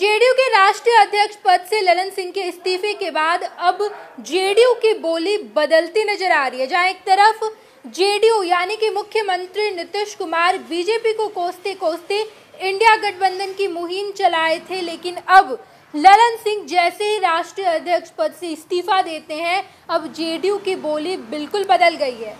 JDU के राष्ट्रीय अध्यक्ष पद से ललन सिंह के इस्तीफे के बाद अब जेडीयू की बोली बदलती नजर आ रही है जहां एक तरफ जेडीयू यानी कि मुख्यमंत्री नीतीश कुमार बीजेपी को कोसते कोसते इंडिया गठबंधन की मुहिम चलाए थे लेकिन अब ललन सिंह जैसे ही राष्ट्रीय अध्यक्ष पद से इस्तीफा देते हैं अब जेडीयू की बोली बिल्कुल बदल गई है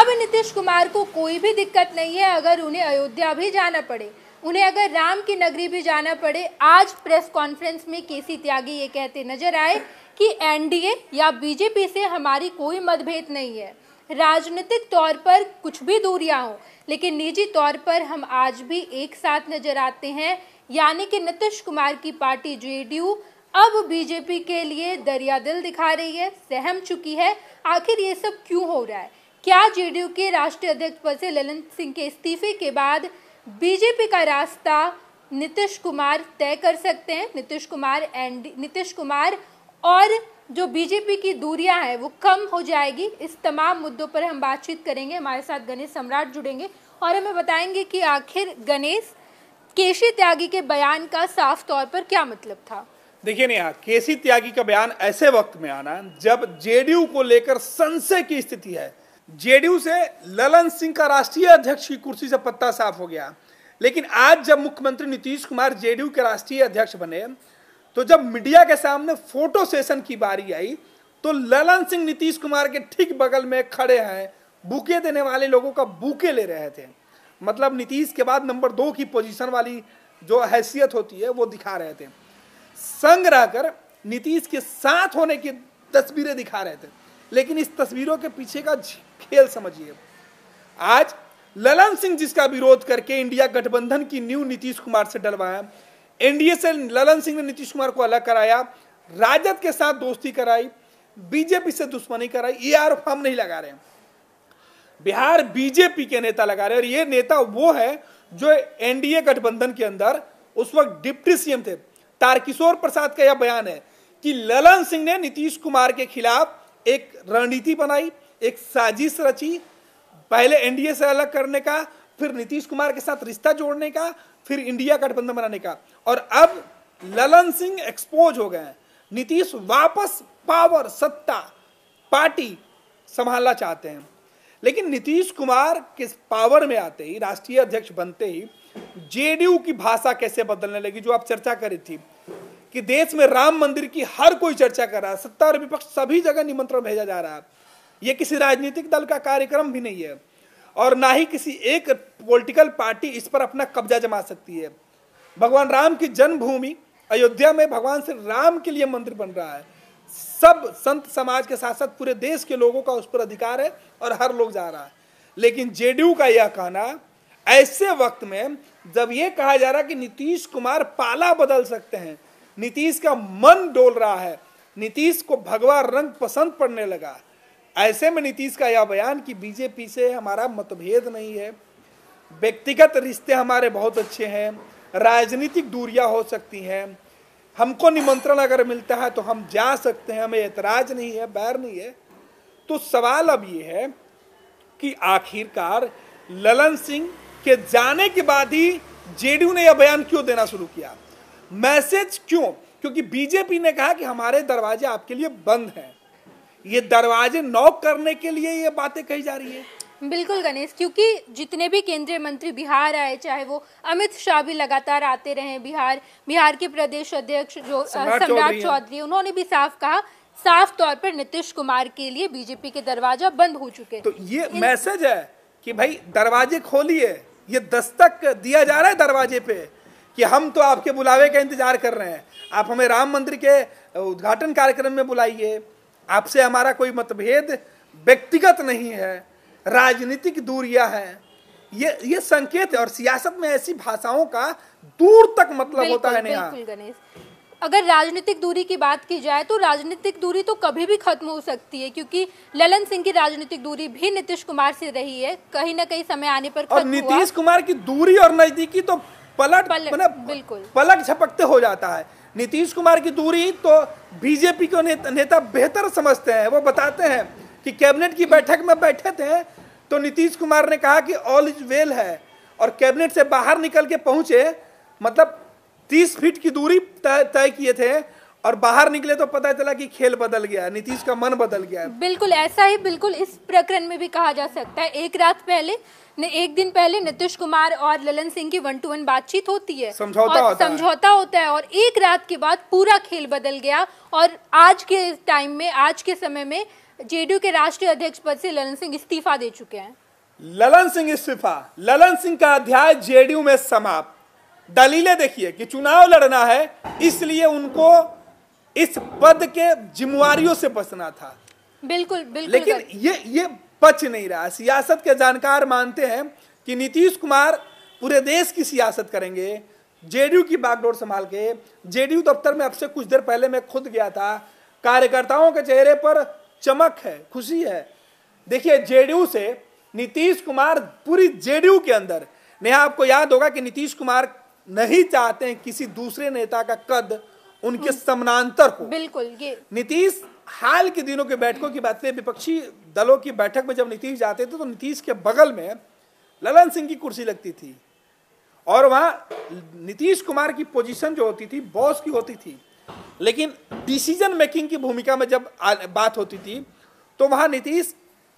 अब नीतीश कुमार को कोई भी दिक्कत नहीं है अगर उन्हें अयोध्या भी जाना पड़े उन्हें अगर राम की नगरी भी जाना पड़े आज प्रेस कॉन्फ्रेंस में केसी त्यागी ये कहते नजर आए कि एनडीए या बीजेपी से हमारी कोई मतभेद नहीं है राजनीतिक तौर पर कुछ भी दूरियां हो लेकिन निजी तौर पर हम आज भी एक साथ नजर आते हैं यानी कि नीतीश कुमार की पार्टी जेडीयू अब बीजेपी के लिए दरिया दिल दिखा रही है सहम चुकी है आखिर ये सब क्यों हो रहा है क्या जेडीयू के राष्ट्रीय अध्यक्ष पद से ललन सिंह के इस्तीफे के बाद बीजेपी का रास्ता नीतीश कुमार तय कर सकते हैं नीतीश कुमार एंड नीतीश कुमार और जो बीजेपी की दूरियां हैं वो कम हो जाएगी इस तमाम मुद्दों पर हम बातचीत करेंगे हमारे साथ गणेश सम्राट जुड़ेंगे और हमें बताएंगे कि आखिर गणेश केसी त्यागी के बयान का साफ तौर पर क्या मतलब था देखिए नेहा केसी त्यागी का बयान ऐसे वक्त में आना जब जेडीयू को लेकर संशय की स्थिति है जेडीयू से ललन सिंह का राष्ट्रीय अध्यक्ष की कुर्सी से पत्ता साफ हो गया लेकिन आज जब मुख्यमंत्री नीतीश कुमार जेडीयू के राष्ट्रीय अध्यक्ष बने तो जब मीडिया के सामने फोटो सेशन की बारी आई तो ललन सिंह नीतीश कुमार के ठीक बगल में खड़े हैं बुके देने वाले लोगों का बुके ले रहे थे मतलब नीतीश के बाद नंबर दो की पोजीशन वाली जो हैसियत होती है वो दिखा रहे थे संग रहकर नीतीश के साथ होने की तस्वीरें दिखा रहे थे लेकिन इस तस्वीरों के पीछे का खेल समझिए आज ललन सिंह जिसका विरोध करके इंडिया गठबंधन की न्यू नीतीश कुमार से डलवाया एनडीए से ललन सिंह ने नीतीश कुमार को अलग कराया राजद के साथ दोस्ती कराई बीजेपी से दुश्मनी कराई ये आरोप हम नहीं लगा रहे बिहार बीजेपी के नेता लगा रहे और ये नेता वो है जो एनडीए गठबंधन के अंदर उस वक्त डिप्टी सीएम थे तारकिशोर प्रसाद का यह बयान है कि ललन सिंह ने नीतीश कुमार के खिलाफ एक रणनीति बनाई एक साजिश रची पहले एनडीए से अलग करने का फिर नीतीश कुमार के साथ रिश्ता जोड़ने का फिर इंडिया गठबंधन बनाने का और अब ललन सिंह एक्सपोज हो गए हैं नीतीश वापस पावर सत्ता पार्टी संभालना चाहते हैं लेकिन नीतीश कुमार किस पावर में आते ही राष्ट्रीय अध्यक्ष बनते ही जेडीयू की भाषा कैसे बदलने लगी जो आप चर्चा करी थी कि देश में राम मंदिर की हर कोई चर्चा कर रहा है सत्ता और विपक्ष सभी जगह निमंत्रण भेजा जा रहा है ये किसी राजनीतिक दल का कार्यक्रम भी नहीं है और ना ही किसी एक पॉलिटिकल पार्टी इस पर अपना कब्जा जमा सकती है भगवान राम की जन्मभूमि अयोध्या में भगवान श्री राम के लिए मंदिर बन रहा है सब संत समाज के साथ साथ पूरे देश के लोगों का उस पर अधिकार है और हर लोग जा रहा है लेकिन जेडीयू का यह कहना ऐसे वक्त में जब ये कहा जा रहा है कि नीतीश कुमार पाला बदल सकते हैं नीतीश का मन डोल रहा है नीतीश को भगवा रंग पसंद पड़ने लगा ऐसे में नीतीश का यह बयान कि बीजेपी से हमारा मतभेद नहीं है व्यक्तिगत रिश्ते हमारे बहुत अच्छे हैं राजनीतिक दूरियां हो सकती हैं हमको निमंत्रण अगर मिलता है तो हम जा सकते हैं हमें ऐतराज नहीं है बैर नहीं है तो सवाल अब ये है कि आखिरकार ललन सिंह के जाने के बाद ही जेडीयू ने यह बयान क्यों देना शुरू किया मैसेज क्यों क्योंकि बीजेपी ने कहा कि हमारे दरवाजे आपके लिए बंद हैं ये दरवाजे नॉक करने के लिए ये बातें कही जा रही है बिल्कुल गणेश क्योंकि जितने भी केंद्रीय मंत्री बिहार आए चाहे वो अमित शाह भी लगातार आते रहे बिहार बिहार के प्रदेश अध्यक्ष जो सम्राट चौधरी उन्होंने भी साफ कहा साफ तौर पर नीतीश कुमार के लिए बीजेपी के दरवाजा बंद हो चुके तो ये इन... मैसेज है कि भाई दरवाजे खोलिए ये दस्तक दिया जा रहा है दरवाजे पे कि हम तो आपके बुलावे का इंतजार कर रहे हैं आप हमें राम मंदिर के उद्घाटन कार्यक्रम में बुलाइए आपसे हमारा कोई मतभेद व्यक्तिगत नहीं है राजनीतिक दूरियां हैं ये ये संकेत है और सियासत में ऐसी भाषाओं का दूर तक मतलब होता है नहीं गणेश अगर राजनीतिक दूरी की बात की जाए तो राजनीतिक दूरी तो कभी भी खत्म हो सकती है क्योंकि ललन सिंह की राजनीतिक दूरी भी नीतीश कुमार से रही है कहीं ना कहीं समय आने पर और नीतीश कुमार की दूरी और नजदीकी तो पलट मतलब पलट झपकते हो जाता है नीतीश कुमार की दूरी तो बीजेपी को नेता, नेता बेहतर समझते हैं वो बताते हैं कि कैबिनेट की बैठक में बैठे थे तो नीतीश कुमार ने कहा कि ऑल इज वेल है और कैबिनेट से बाहर निकल के पहुंचे मतलब तीस फीट की दूरी तय किए थे और बाहर निकले तो पता चला कि खेल बदल गया नीतीश का मन बदल गया बिल्कुल ऐसा ही बिल्कुल इस प्रकरण में भी कहा जा सकता है एक रात पहले एक दिन पहले नीतीश कुमार और ललन सिंह की वन टू वन बातचीत होती है समझौता होता समझौता होता है और एक रात के बाद पूरा खेल बदल गया और आज के टाइम में आज के समय में जेडीयू के राष्ट्रीय अध्यक्ष पद से ललन सिंह इस्तीफा दे चुके हैं ललन सिंह इस्तीफा ललन सिंह का अध्याय जेडीयू में समाप्त दलीलें देखिए कि चुनाव लड़ना है इसलिए उनको इस पद के जिम्मेवारियों से बचना था बिल्कुल बिल्कुल लेकिन ये ये पच नहीं रहा सियासत के जानकार मानते हैं कि नीतीश कुमार पूरे देश की सियासत करेंगे जेडीयू की बागडोर संभाल के जेडीयू दफ्तर में अब से कुछ देर पहले मैं खुद गया था कार्यकर्ताओं के चेहरे पर चमक है खुशी है देखिए जेडीयू से नीतीश कुमार पूरी जेडीयू के अंदर नेहा आपको याद होगा कि नीतीश कुमार नहीं चाहते किसी दूसरे नेता का कद उनके हम्म। समानांतर हो बिल्कुल नीतीश हाल के दिनों के बैठकों की बात करें विपक्षी दलों की बैठक में जब नीतीश जाते थे तो नीतीश के बगल में ललन सिंह की कुर्सी लगती थी और वहाँ नीतीश कुमार की पोजीशन जो होती थी बॉस की होती थी लेकिन डिसीजन मेकिंग की भूमिका में जब बात होती थी तो वहाँ नीतीश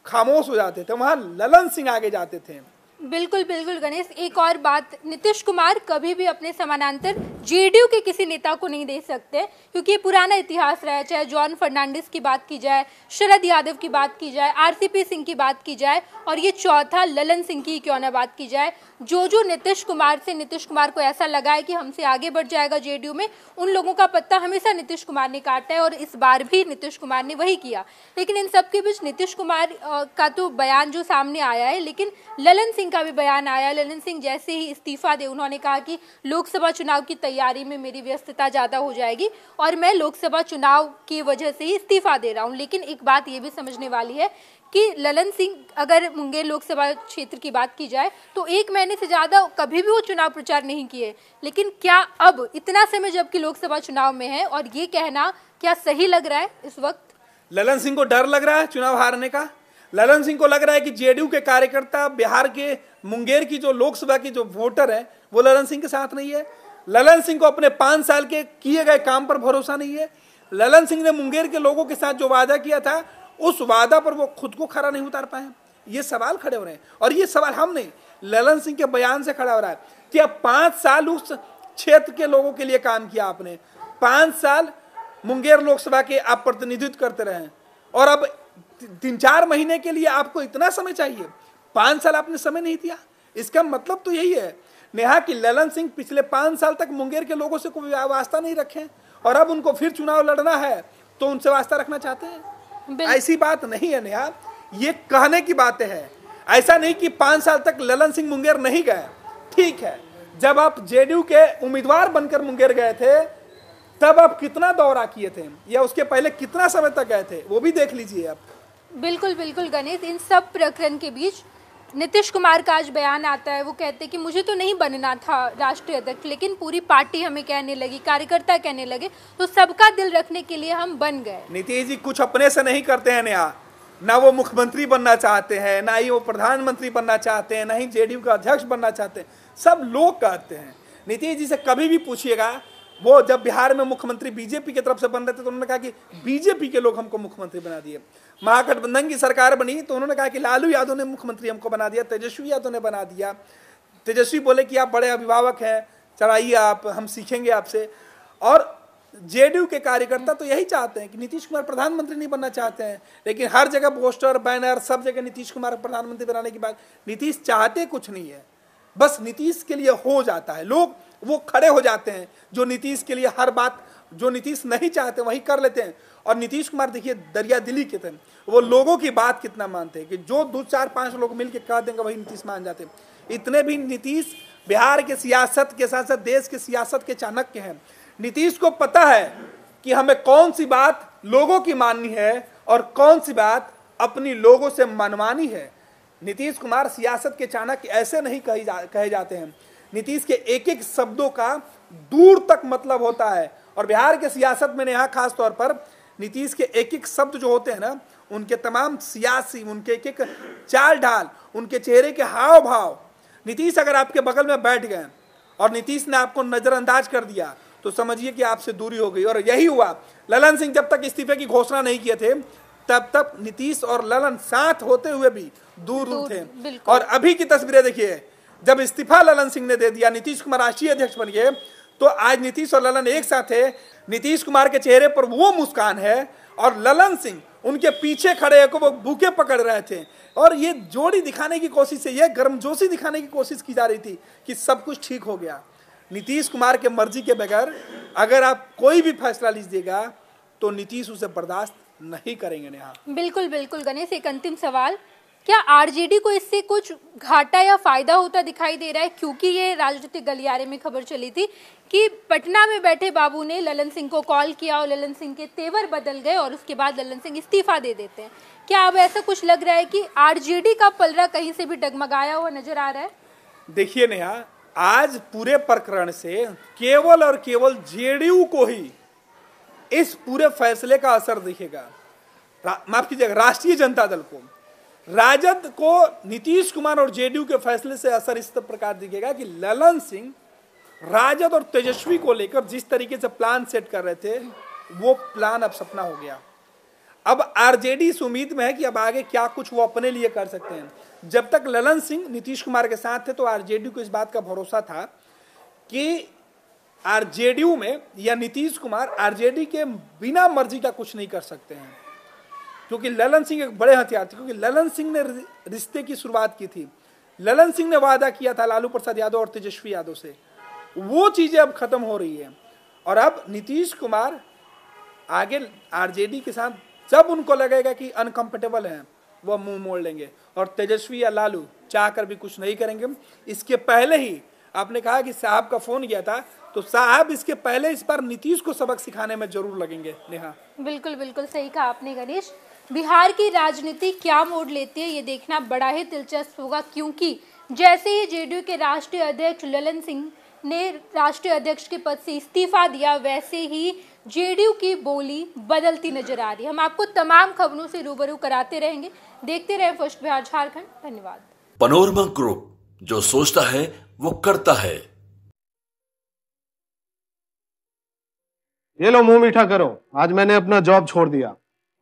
खामोश हो जाते थे वहाँ ललन सिंह आगे जाते थे बिल्कुल बिल्कुल गणेश एक और बात नीतीश कुमार कभी भी अपने समानांतर जेडीयू के किसी नेता को नहीं दे सकते क्योंकि ये पुराना इतिहास रहा है चाहे जॉन फर्नांडिस की बात की जाए शरद यादव की बात की जाए आरसीपी सिंह की बात की जाए और ये चौथा ललन सिंह की क्यों ना बात की जाए जो जो नीतीश कुमार से नीतीश कुमार को ऐसा लगा है कि हमसे आगे बढ़ जाएगा जेडीयू में उन लोगों का पत्ता हमेशा नीतीश कुमार ने काटा है और इस बार भी नीतीश कुमार ने वही किया लेकिन इन सबके बीच नीतीश कुमार का तो बयान जो सामने आया है लेकिन ललन सिंह सिंह का भी बयान आया ललन सिंह जैसे ही इस्तीफा दे उन्होंने कहा कि लोकसभा चुनाव की तैयारी में मेरी व्यस्तता ज़्यादा हो जाएगी और मैं लोकसभा चुनाव की वजह से ही इस्तीफा दे रहा हूँ लेकिन एक बात ये भी समझने वाली है कि ललन सिंह अगर मुंगेर लोकसभा क्षेत्र की बात की जाए तो एक महीने से ज़्यादा कभी भी वो चुनाव प्रचार नहीं किए लेकिन क्या अब इतना समय जबकि लोकसभा चुनाव में है और ये कहना क्या सही लग रहा है इस वक्त ललन सिंह को डर लग रहा है चुनाव हारने का ललन सिंह को लग रहा है कि जेडीयू के कार्यकर्ता बिहार के मुंगेर की जो लोकसभा की जो वोटर है वो ललन सिंह के साथ नहीं है ललन सिंह को अपने पांच साल के किए गए काम पर भरोसा नहीं है ललन सिंह ने मुंगेर के लोगों के साथ जो वादा किया था उस वादा पर वो खुद को खड़ा नहीं उतार पाए ये सवाल खड़े हो रहे हैं और ये सवाल हम नहीं ललन सिंह के बयान से खड़ा हो रहा है कि अब पांच साल उस क्षेत्र के लोगों के लिए काम किया आपने पांच साल मुंगेर लोकसभा के आप प्रतिनिधित्व करते रहे और अब तीन चार महीने के लिए आपको इतना समय चाहिए पाँच साल आपने समय नहीं दिया इसका मतलब तो यही है नेहा कि ललन सिंह पिछले पाँच साल तक मुंगेर के लोगों से कोई वास्ता नहीं रखे और अब उनको फिर चुनाव लड़ना है तो उनसे वास्ता रखना चाहते हैं ऐसी बात नहीं है नेहा ये कहने की बात है ऐसा नहीं कि पाँच साल तक ललन सिंह मुंगेर नहीं गए ठीक है जब आप जेडीयू के उम्मीदवार बनकर मुंगेर गए थे तब आप कितना दौरा किए थे या उसके पहले कितना समय तक गए थे वो भी देख लीजिए आप बिल्कुल बिल्कुल गणित इन सब प्रकरण के बीच नीतीश कुमार का आज बयान आता है वो कहते हैं कि मुझे तो नहीं बनना था राष्ट्रीय अध्यक्ष लेकिन पूरी पार्टी हमें कहने लगी कार्यकर्ता कहने लगे तो सबका दिल रखने के लिए हम बन गए नीतीश जी कुछ अपने से नहीं करते हैं नया ना वो मुख्यमंत्री बनना चाहते हैं ना ही वो प्रधानमंत्री बनना चाहते हैं ना ही जेडीयू का अध्यक्ष बनना चाहते हैं सब लोग कहते हैं नीतीश जी से कभी भी पूछिएगा वो जब बिहार में मुख्यमंत्री बीजेपी की तरफ से बन रहे थे तो उन्होंने कहा कि बीजेपी के लोग हमको मुख्यमंत्री बना दिए महागठबंधन की सरकार बनी तो उन्होंने कहा कि लालू यादव ने मुख्यमंत्री हमको बना दिया तेजस्वी यादव ने बना दिया तेजस्वी बोले कि आप बड़े अभिभावक हैं चढ़ाइए आप हम सीखेंगे आपसे और जेडीयू के कार्यकर्ता तो यही चाहते हैं कि नीतीश कुमार प्रधानमंत्री नहीं बनना चाहते हैं लेकिन हर जगह पोस्टर बैनर सब जगह नीतीश कुमार प्रधानमंत्री बनाने की बात नीतीश चाहते कुछ नहीं है बस नीतीश के लिए हो जाता है लोग वो खड़े हो जाते हैं जो नीतीश के लिए हर बात जो नीतीश नहीं चाहते वही कर लेते हैं और नीतीश कुमार देखिए दरिया दिली थे वो लोगों की बात कितना मानते हैं कि जो दो चार पांच लोग मिल के कह देंगे वही नीतीश मान जाते हैं इतने भी नीतीश बिहार के सियासत के साथ साथ देश की सियासत के चाणक्य हैं नीतीश को पता है कि हमें कौन सी बात लोगों की माननी है और कौन सी बात अपनी लोगों से मनवानी है नीतीश कुमार सियासत के चाणक्य ऐसे नहीं कही जा कहे जाते हैं नीतीश के एक एक शब्दों का दूर तक मतलब होता है और बिहार के सियासत में यहाँ खास तौर पर नीतीश के एक एक शब्द जो होते हैं ना उनके तमाम सियासी उनके एक एक चाल ढाल उनके चेहरे के हाव भाव नीतीश अगर आपके बगल में बैठ गए और नीतीश ने आपको नज़रअंदाज कर दिया तो समझिए कि आपसे दूरी हो गई और यही हुआ ललन सिंह जब तक इस्तीफे की घोषणा नहीं किए थे तब तक नीतीश और ललन साथ होते हुए भी दूर दूर थे और अभी की तस्वीरें देखिए जब इस्तीफा ललन सिंह ने दे दिया नीतीश कुमार राष्ट्रीय अध्यक्ष बन गए तो आज नीतीश और ललन एक साथ है नीतीश कुमार के चेहरे पर वो मुस्कान है और ललन सिंह उनके पीछे खड़े को वो भूखे पकड़ रहे थे और ये जोड़ी दिखाने की कोशिश है ये गर्मजोशी दिखाने की कोशिश की जा रही थी कि सब कुछ ठीक हो गया नीतीश कुमार के मर्जी के बगैर अगर आप कोई भी फैसला लीजिएगा तो नीतीश उसे बर्दाश्त नहीं करेंगे नेहा बिल्कुल बिल्कुल गणेश एक अंतिम सवाल क्या आरजेडी को इससे कुछ घाटा या फायदा होता दिखाई दे रहा है क्योंकि ये राजनीतिक गलियारे में खबर चली थी कि पटना में बैठे बाबू ने ललन सिंह को कॉल किया और ललन सिंह के तेवर बदल गए और उसके बाद ललन सिंह इस्तीफा दे देते हैं क्या अब ऐसा कुछ लग रहा है कि आरजेडी का पलरा कहीं से भी डगमगाया हुआ नजर आ रहा है देखिए नेहा आज पूरे प्रकरण से केवल और केवल जेडीयू को ही इस पूरे फैसले का असर दिखेगा माफ कीजिएगा राष्ट्रीय जनता दल को राजद को नीतीश कुमार और जेडीयू के फैसले से असर इस प्रकार दिखेगा कि ललन सिंह राजद और तेजस्वी को लेकर जिस तरीके से प्लान सेट कर रहे थे वो प्लान अब सपना हो गया अब आरजेडी इस उम्मीद में है कि अब आगे क्या कुछ वो अपने लिए कर सकते हैं जब तक ललन सिंह नीतीश कुमार के साथ थे तो आरजेडी को इस बात का भरोसा था कि आरजेडीयू में या नीतीश कुमार आरजेडी के बिना मर्जी का कुछ नहीं कर सकते हैं क्योंकि ललन सिंह एक बड़े हथियार थे क्योंकि ललन सिंह ने रिश्ते की शुरुआत की थी ललन सिंह ने वादा किया था लालू प्रसाद यादव और तेजस्वी यादव से वो चीज़ें अब खत्म हो रही है और अब नीतीश कुमार आगे आरजेडी के साथ जब उनको लगेगा कि अनकंफर्टेबल है वह मुंह मोड़ लेंगे और तेजस्वी या लालू चाह कर भी कुछ नहीं करेंगे इसके पहले ही आपने कहा कि साहब का फोन गया था तो साहब इसके पहले इस बार नीतीश को सबक सिखाने में जरूर लगेंगे नेहा बिल्कुल बिल्कुल सही कहा आपने गणेश बिहार की राजनीति क्या मोड़ लेती है ये देखना बड़ा ही दिलचस्प होगा क्योंकि जैसे ही जेडीयू के राष्ट्रीय अध्यक्ष ललन सिंह ने राष्ट्रीय अध्यक्ष के पद से इस्तीफा दिया वैसे ही जेडीयू की बोली बदलती नजर आ रही है हम आपको तमाम खबरों से रूबरू कराते रहेंगे देखते रहे फर्स्ट बिहार झारखंड धन्यवाद पनोरमा ग्रुप जो सोचता है वो करता है ये लो मुंह मीठा करो आज मैंने अपना जॉब छोड़ दिया